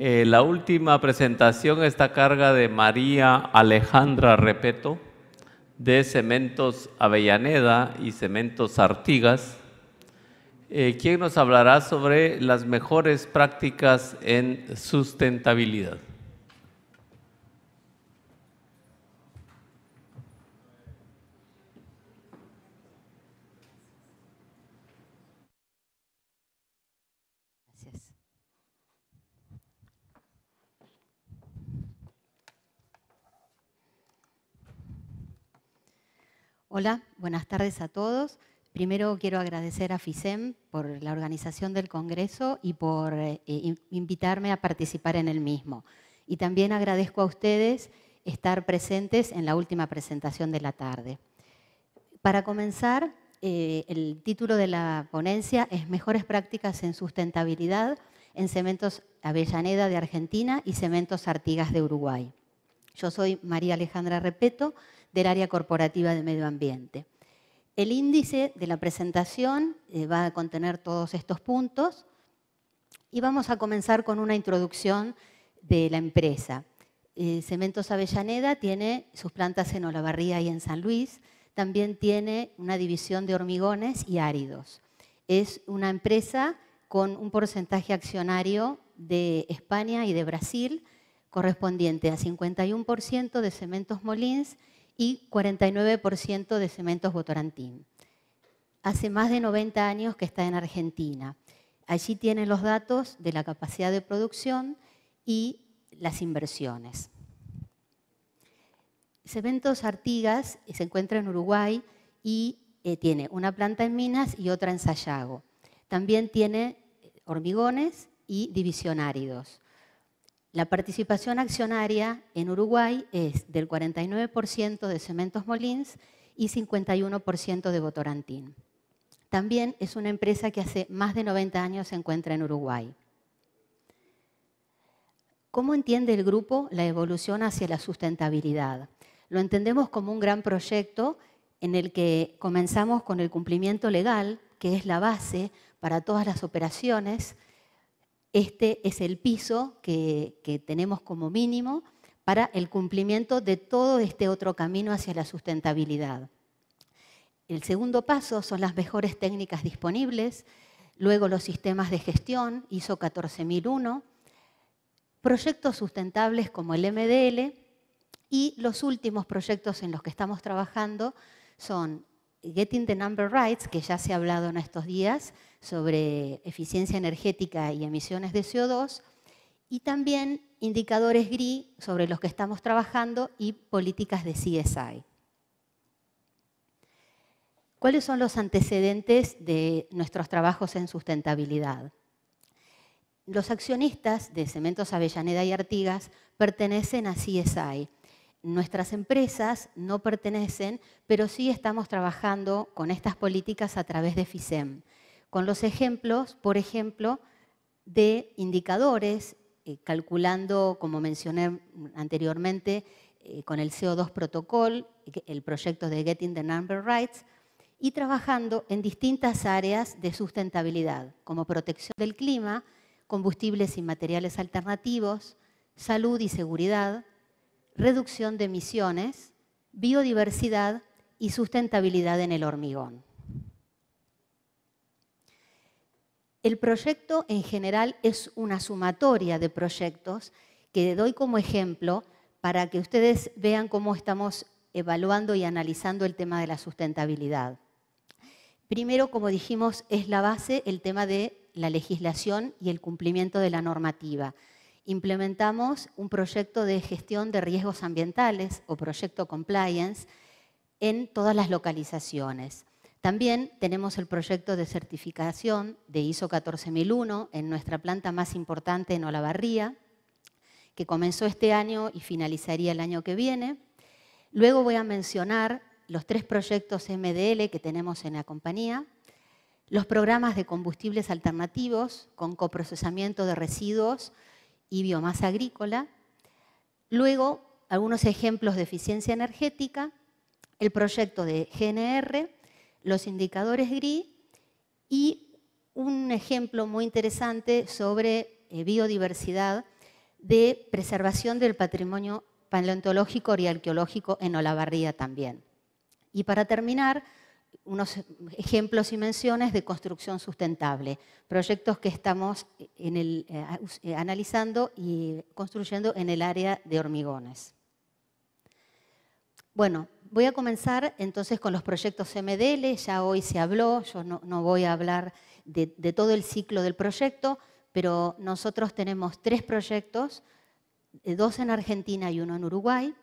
Eh, la última presentación está a carga de María Alejandra Repeto de Cementos Avellaneda y Cementos Artigas, eh, quien nos hablará sobre las mejores prácticas en sustentabilidad. Hola, buenas tardes a todos. Primero quiero agradecer a FISEM por la organización del Congreso y por eh, invitarme a participar en el mismo. Y también agradezco a ustedes estar presentes en la última presentación de la tarde. Para comenzar, eh, el título de la ponencia es Mejores prácticas en sustentabilidad en Cementos Avellaneda de Argentina y Cementos Artigas de Uruguay. Yo soy María Alejandra Repeto, del área corporativa de medio ambiente. El índice de la presentación eh, va a contener todos estos puntos y vamos a comenzar con una introducción de la empresa. Eh, Cementos Avellaneda tiene sus plantas en Olavarría y en San Luis. También tiene una división de hormigones y áridos. Es una empresa con un porcentaje accionario de España y de Brasil correspondiente a 51% de Cementos Molins y 49% de Cementos Botorantín. Hace más de 90 años que está en Argentina. Allí tienen los datos de la capacidad de producción y las inversiones. Cementos Artigas se encuentra en Uruguay y eh, tiene una planta en Minas y otra en Sayago. También tiene eh, hormigones y división áridos. La participación accionaria en Uruguay es del 49% de Cementos Molins y 51% de Votorantín. También es una empresa que hace más de 90 años se encuentra en Uruguay. ¿Cómo entiende el grupo la evolución hacia la sustentabilidad? Lo entendemos como un gran proyecto en el que comenzamos con el cumplimiento legal, que es la base para todas las operaciones, este es el piso que, tenemos como mínimo para el cumplimiento de todo este otro camino hacia la sustentabilidad. El segundo paso son las mejores técnicas disponibles, luego los sistemas de gestión, ISO 14001, proyectos sustentables como el MDL y los últimos proyectos en los que estamos trabajando son Getting the Number Rights, que ya se ha hablado en estos días, sobre eficiencia energética y emisiones de CO2 y también indicadores GRI sobre los que estamos trabajando y políticas de CSI. ¿Cuáles son los antecedentes de nuestros trabajos en sustentabilidad? Los accionistas de Cementos Avellaneda y Artigas pertenecen a CSI. Nuestras empresas no pertenecen, pero sí estamos trabajando con estas políticas a través de FISEM con los ejemplos, por ejemplo, de indicadores, eh, calculando, como mencioné anteriormente, eh, con el CO2 Protocol, el proyecto de Getting the Number Rights, y trabajando en distintas áreas de sustentabilidad, como protección del clima, combustibles y materiales alternativos, salud y seguridad, reducción de emisiones, biodiversidad y sustentabilidad en el hormigón. El proyecto en general es una sumatoria de proyectos que doy como ejemplo para que ustedes vean cómo estamos evaluando y analizando el tema de la sustentabilidad. Primero, como dijimos, es la base el tema de la legislación y el cumplimiento de la normativa. Implementamos un proyecto de gestión de riesgos ambientales o proyecto compliance en todas las localizaciones. También tenemos el proyecto de certificación de ISO 14001 en nuestra planta más importante en Olavarría, que comenzó este año y finalizaría el año que viene. Luego voy a mencionar los tres proyectos MDL que tenemos en la compañía, los programas de combustibles alternativos con coprocesamiento de residuos y biomasa agrícola, luego algunos ejemplos de eficiencia energética, el proyecto de GNR, los indicadores gris y un ejemplo muy interesante sobre eh, biodiversidad de preservación del patrimonio paleontológico y arqueológico en Olavarría también. Y para terminar, unos ejemplos y menciones de construcción sustentable, proyectos que estamos eh, en el, eh, analizando y construyendo en el área de hormigones. Bueno, voy a comenzar entonces con los proyectos MDL, ya hoy se habló, yo no, voy a hablar de, de, todo el ciclo del proyecto, pero nosotros tenemos tres proyectos, eh, dos en Argentina y uno en Uruguay,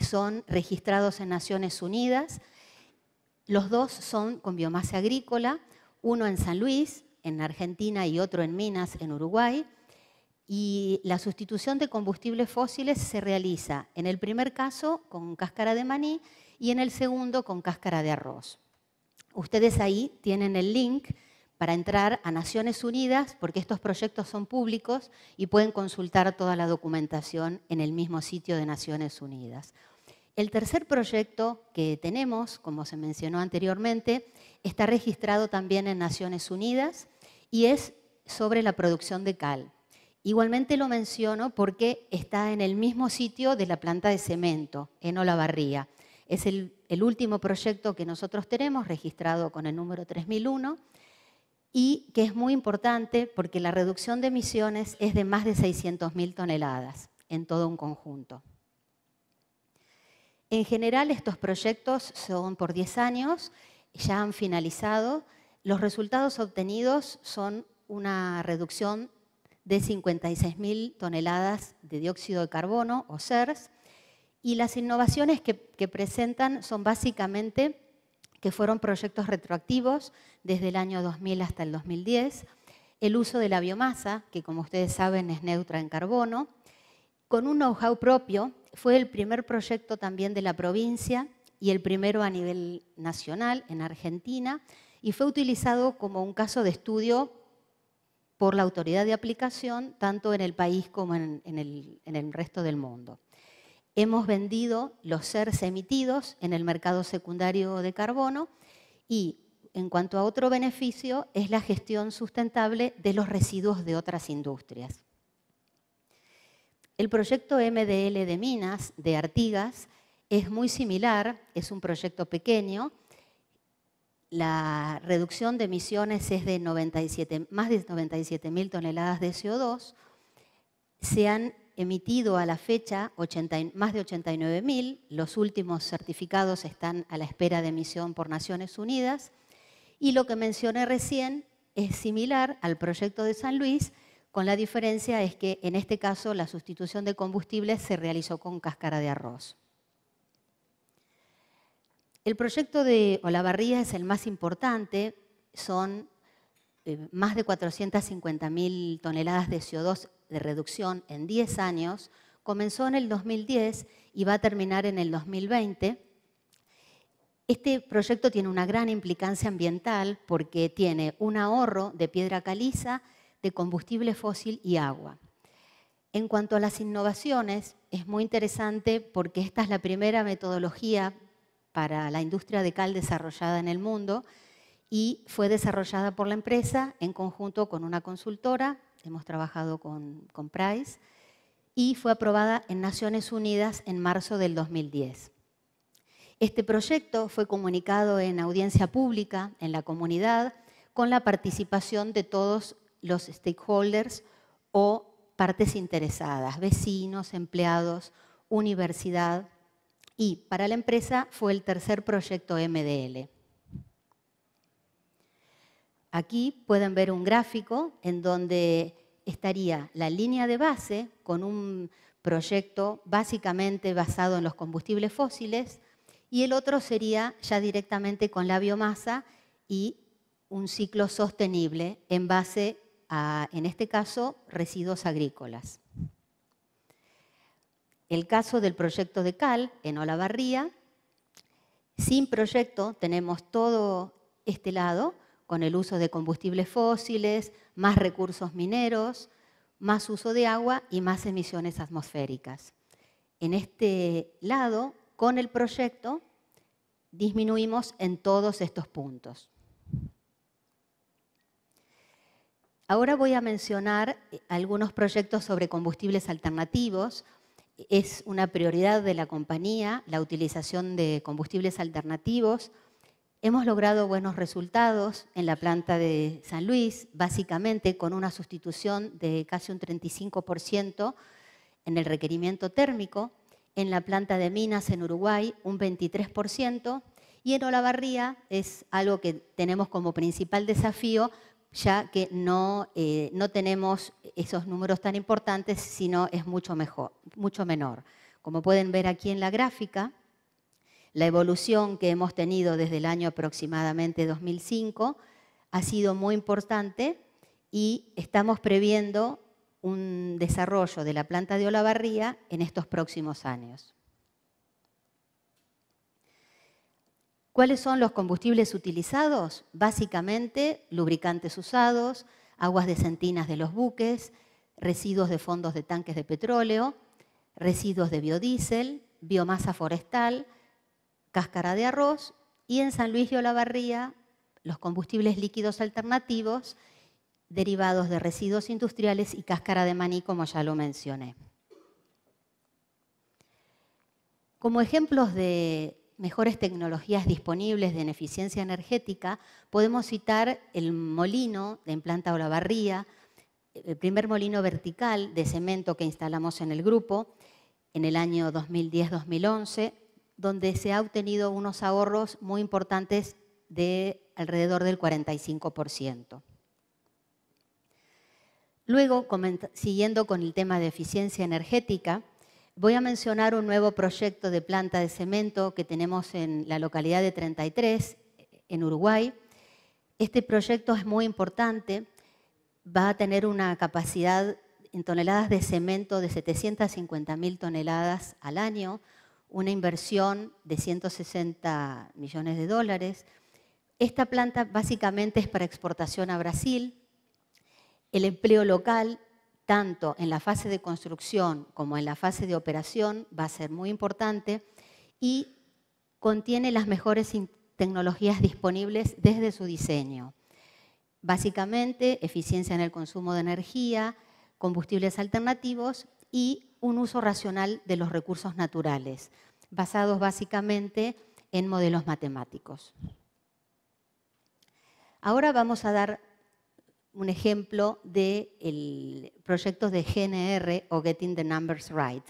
son registrados en Naciones Unidas, los dos son con biomasa agrícola, uno en San Luis, en Argentina, y otro en Minas, en Uruguay, y la sustitución de combustibles fósiles se realiza en el primer caso con cáscara de maní y en el segundo con cáscara de arroz. Ustedes ahí tienen el link para entrar a Naciones Unidas, porque estos proyectos son públicos y pueden consultar toda la documentación en el mismo sitio de Naciones Unidas. El tercer proyecto que tenemos, como se mencionó anteriormente, está registrado también en Naciones Unidas y es sobre la producción de cal. Igualmente lo menciono porque está en el mismo sitio de la planta de cemento, en Olavarría. Es el, último proyecto que nosotros tenemos, registrado con el número 3001, y que es muy importante porque la reducción de emisiones es de más de 600.000 toneladas en todo un conjunto. En general, estos proyectos son por 10 años, ya han finalizado. Los resultados obtenidos son una reducción de 56.000 toneladas de dióxido de carbono o CERS. Y las innovaciones que, presentan son básicamente que fueron proyectos retroactivos desde el año 2000 hasta el 2010, el uso de la biomasa, que como ustedes saben es neutra en carbono, con un know-how propio, fue el primer proyecto también de la provincia y el primero a nivel nacional en Argentina, y fue utilizado como un caso de estudio por la autoridad de aplicación, tanto en el país como en, el, resto del mundo. Hemos vendido los CERS emitidos en el mercado secundario de carbono y en cuanto a otro beneficio es la gestión sustentable de los residuos de otras industrias. El proyecto MDL de Minas de Artigas es muy similar, es un proyecto pequeño, la reducción de emisiones es de 97, más de 97 toneladas de CO2. Se han emitido a la fecha más de 89 mil. Los últimos certificados están a la espera de emisión por Naciones Unidas. Y lo que mencioné recién es similar al proyecto de San Luis, con la diferencia es que en este caso la sustitución de combustibles se realizó con cáscara de arroz. El proyecto de Olavarría es el más importante, son eh, más de 450.000 toneladas de CO2 de reducción en 10 años. Comenzó en el 2010 y va a terminar en el 2020. Este proyecto tiene una gran implicancia ambiental porque tiene un ahorro de piedra caliza, de combustible fósil y agua. En cuanto a las innovaciones, es muy interesante porque esta es la primera metodología para la industria de cal desarrollada en el mundo y fue desarrollada por la empresa en conjunto con una consultora, hemos trabajado con, con Price, y fue aprobada en Naciones Unidas en marzo del 2010. Este proyecto fue comunicado en audiencia pública en la comunidad con la participación de todos los stakeholders o partes interesadas, vecinos, empleados, universidad, y para la empresa fue el tercer proyecto MDL. Aquí pueden ver un gráfico en donde estaría la línea de base con un proyecto básicamente basado en los combustibles fósiles y el otro sería ya directamente con la biomasa y un ciclo sostenible en base a, en este caso, residuos agrícolas el caso del proyecto de Cal en Olavarría. Sin proyecto tenemos todo este lado, con el uso de combustibles fósiles, más recursos mineros, más uso de agua y más emisiones atmosféricas. En este lado, con el proyecto, disminuimos en todos estos puntos. Ahora voy a mencionar eh, algunos proyectos sobre combustibles alternativos es una prioridad de la compañía la utilización de combustibles alternativos. Hemos logrado buenos resultados en la planta de San Luis, básicamente con una sustitución de casi un 35% en el requerimiento térmico, en la planta de Minas en Uruguay un 23% y en Olavarría es algo que tenemos como principal desafío ya que eh, no, tenemos esos números tan importantes, sino es mucho, mejor, mucho menor. Como pueden ver aquí en la gráfica, la evolución que hemos tenido desde el año aproximadamente 2005 ha sido muy importante y estamos previendo un desarrollo de la planta de Olavarría en estos próximos años. ¿Cuáles son los combustibles utilizados? Básicamente, lubricantes usados, aguas de centinas de los buques, residuos de fondos de tanques de petróleo, residuos de biodiesel, biomasa forestal, cáscara de arroz y en San Luis de Olavarría los combustibles líquidos alternativos derivados de residuos industriales y cáscara de maní, como ya lo mencioné. Como ejemplos de mejores tecnologías disponibles en eficiencia energética, podemos citar el molino de planta Olavarría, el primer molino vertical de cemento que instalamos en el grupo en el año 2010-2011, donde se ha obtenido unos ahorros muy importantes de alrededor del 45%. Luego, siguiendo con el tema de eficiencia energética, Voy a mencionar un nuevo proyecto de planta de cemento que tenemos en la localidad de 33, en Uruguay. Este proyecto es muy importante, va a tener una capacidad en toneladas de cemento de 750.000 toneladas al año, una inversión de 160 millones de dólares. Esta planta básicamente es para exportación a Brasil. El empleo local tanto en la fase de construcción como en la fase de operación, va a ser muy importante y contiene las mejores tecnologías disponibles desde su diseño. Básicamente, eficiencia en el consumo de energía, combustibles alternativos y un uso racional de los recursos naturales, basados básicamente en modelos matemáticos. Ahora vamos a dar un ejemplo de el, proyectos de GNR o Getting the Numbers Right.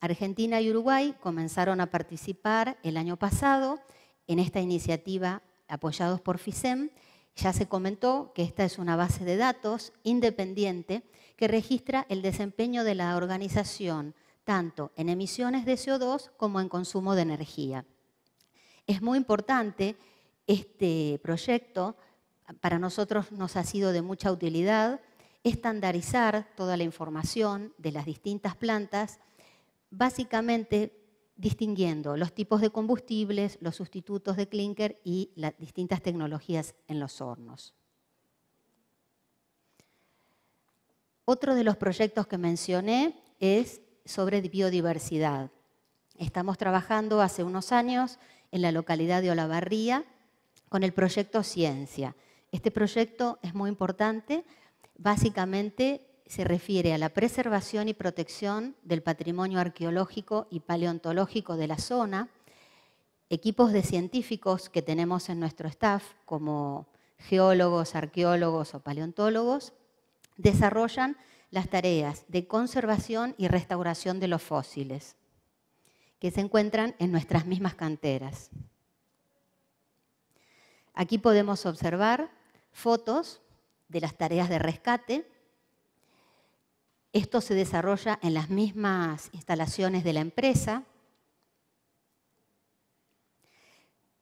Argentina y Uruguay comenzaron a participar el año pasado en esta iniciativa apoyados por FISEM. Ya se comentó que esta es una base de datos independiente que registra el desempeño de la organización tanto en emisiones de CO2 como en consumo de energía. Es muy importante este proyecto para nosotros nos ha sido de mucha utilidad estandarizar toda la información de las distintas plantas, básicamente distinguiendo los tipos de combustibles, los sustitutos de clinker y las distintas tecnologías en los hornos. Otro de los proyectos que mencioné es sobre biodiversidad. Estamos trabajando hace unos años en la localidad de Olavarría con el proyecto Ciencia. Este proyecto es muy importante. Básicamente se refiere a la preservación y protección del patrimonio arqueológico y paleontológico de la zona, equipos de científicos que tenemos en nuestro staff, como geólogos, arqueólogos o paleontólogos, desarrollan las tareas de conservación y restauración de los fósiles que se encuentran en nuestras mismas canteras. Aquí podemos observar fotos de las tareas de rescate. Esto se desarrolla en las mismas instalaciones de la empresa.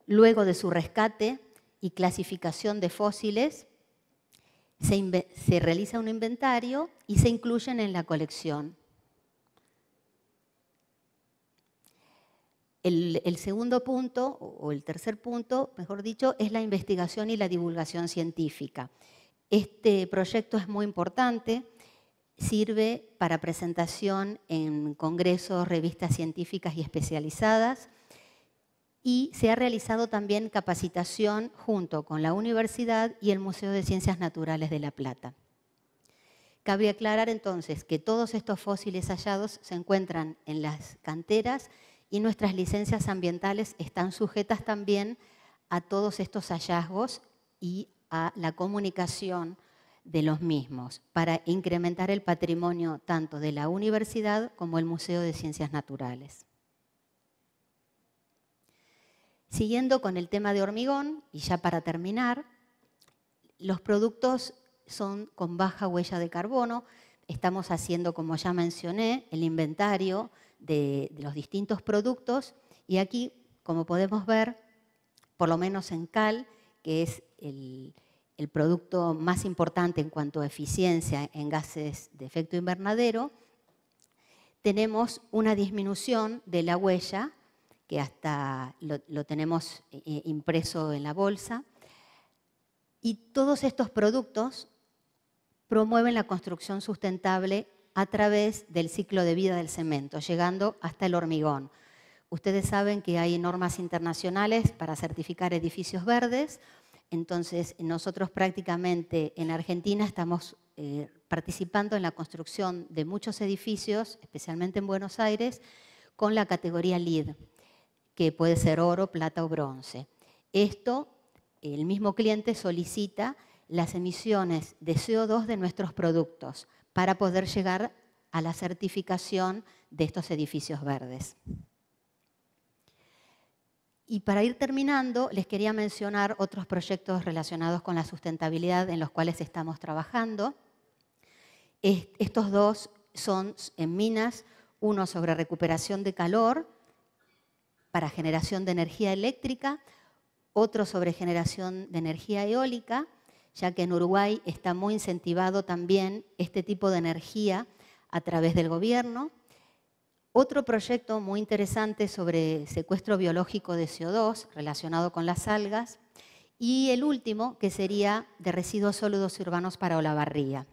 Luego de su rescate y clasificación de fósiles, se, realiza un inventario y se incluyen en la colección. El, segundo punto, o el tercer punto, mejor dicho, es la investigación y la divulgación científica. Este proyecto es muy importante, sirve para presentación en congresos, revistas científicas y especializadas, y se ha realizado también capacitación junto con la Universidad y el Museo de Ciencias Naturales de La Plata. Cabe aclarar entonces que todos estos fósiles hallados se encuentran en las canteras y nuestras licencias ambientales están sujetas también a todos estos hallazgos y a la comunicación de los mismos para incrementar el patrimonio tanto de la universidad como el Museo de Ciencias Naturales. Siguiendo con el tema de hormigón, y ya para terminar, los productos son con baja huella de carbono. Estamos haciendo, como ya mencioné, el inventario de, los distintos productos y aquí, como podemos ver, por lo menos en cal, que es el, producto más importante en cuanto a eficiencia en gases de efecto invernadero, tenemos una disminución de la huella, que hasta lo, tenemos eh, impreso en la bolsa, y todos estos productos promueven la construcción sustentable a través del ciclo de vida del cemento, llegando hasta el hormigón. Ustedes saben que hay normas internacionales para certificar edificios verdes, entonces nosotros prácticamente en Argentina estamos eh, participando en la construcción de muchos edificios, especialmente en Buenos Aires, con la categoría LEED, que puede ser oro, plata o bronce. Esto, el mismo cliente solicita las emisiones de CO2 de nuestros productos para poder llegar a la certificación de estos edificios verdes. Y para ir terminando, les quería mencionar otros proyectos relacionados con la sustentabilidad en los cuales estamos trabajando. Estos dos son en minas, uno sobre recuperación de calor para generación de energía eléctrica, otro sobre generación de energía eólica ya que en Uruguay está muy incentivado también este tipo de energía a través del gobierno. Otro proyecto muy interesante sobre secuestro biológico de CO2 relacionado con las algas. Y el último, que sería de residuos sólidos urbanos para Olavarría.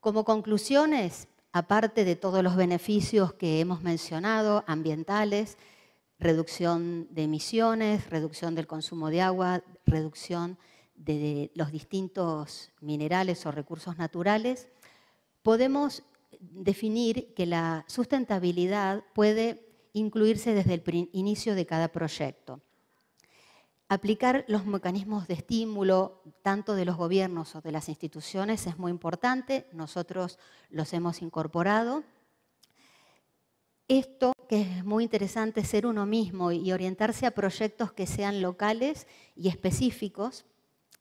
Como conclusiones, aparte de todos los beneficios que hemos mencionado, ambientales, reducción de emisiones, reducción del consumo de agua, reducción de los distintos minerales o recursos naturales, podemos definir que la sustentabilidad puede incluirse desde el inicio de cada proyecto. Aplicar los mecanismos de estímulo, tanto de los gobiernos o de las instituciones, es muy importante. Nosotros los hemos incorporado esto que es muy interesante, ser uno mismo y orientarse a proyectos que sean locales y específicos,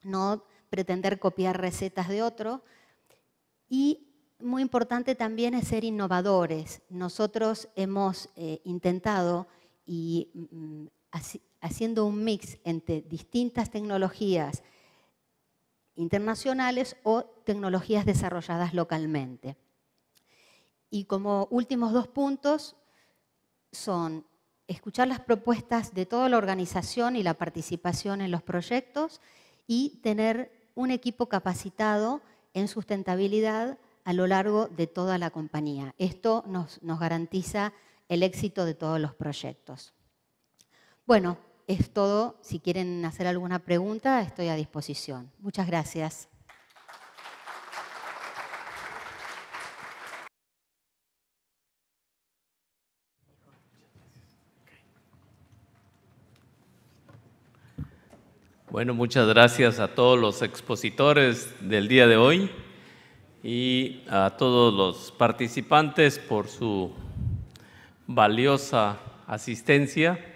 no pretender copiar recetas de otro. Y muy importante también es ser innovadores. Nosotros hemos eh, intentado y mm, mm, haciendo un mix entre distintas tecnologías internacionales o tecnologías desarrolladas localmente. Y como últimos dos puntos son escuchar las propuestas de toda la organización y la participación en los proyectos y tener un equipo capacitado en sustentabilidad a lo largo de toda la compañía. Esto nos, nos garantiza el éxito de todos los proyectos. Bueno, es todo. Si quieren hacer alguna pregunta, estoy a disposición. Muchas gracias. Bueno, muchas gracias a todos los expositores del día de hoy y a todos los participantes por su valiosa asistencia.